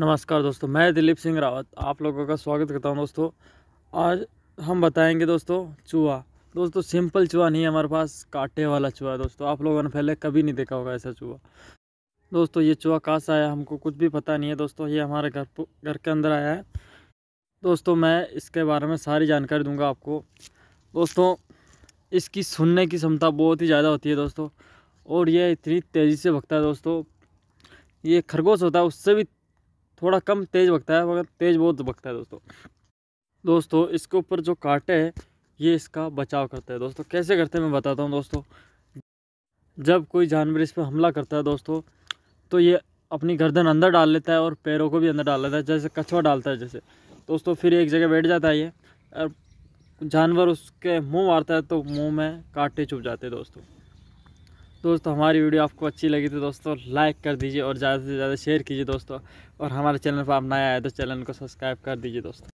नमस्कार दोस्तों मैं दिलीप सिंह रावत आप लोगों का स्वागत करता हूं दोस्तों आज हम बताएंगे दोस्तों चूहा दोस्तों सिंपल चूहा नहीं है हमारे पास कांटे वाला चूहा है दोस्तों आप लोगों ने पहले कभी नहीं देखा होगा ऐसा चूहा दोस्तों ये चूहा कहाँ से आया हमको कुछ भी पता नहीं है दोस्तों ये हमारे घर घर के अंदर आया है दोस्तों मैं इसके बारे में सारी जानकारी दूँगा आपको दोस्तों इसकी सुनने की क्षमता बहुत ही ज़्यादा होती है दोस्तों और यह इतनी तेज़ी से भगता है दोस्तों ये खरगोश होता है उससे भी थोड़ा कम तेज़ बगता है मगर तेज़ बहुत बगता है दोस्तों दोस्तों इसके ऊपर जो कांटे है ये इसका बचाव करता है दोस्तों कैसे करते हैं मैं बताता हूँ दोस्तों जब कोई जानवर इस पर हमला करता है दोस्तों तो ये अपनी गर्दन अंदर डाल लेता है और पैरों को भी अंदर डाल लेता है जैसे कछुआ डालता है जैसे दोस्तों फिर एक जगह बैठ जाता है ये और जानवर उसके मुंह मारता है तो मुंह में कांटे चुप जाते हैं दोस्तों दोस्तों हमारी वीडियो आपको अच्छी लगी तो दोस्तों लाइक कर दीजिए और ज़्यादा से ज़्यादा शेयर कीजिए दोस्तों और हमारे चैनल पर आप नया आए तो चैनल को सब्सक्राइब कर दीजिए दोस्तों